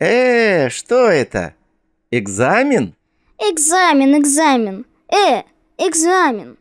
Э, что это? Экзамен? Экзамен, экзамен. Э, экзамен.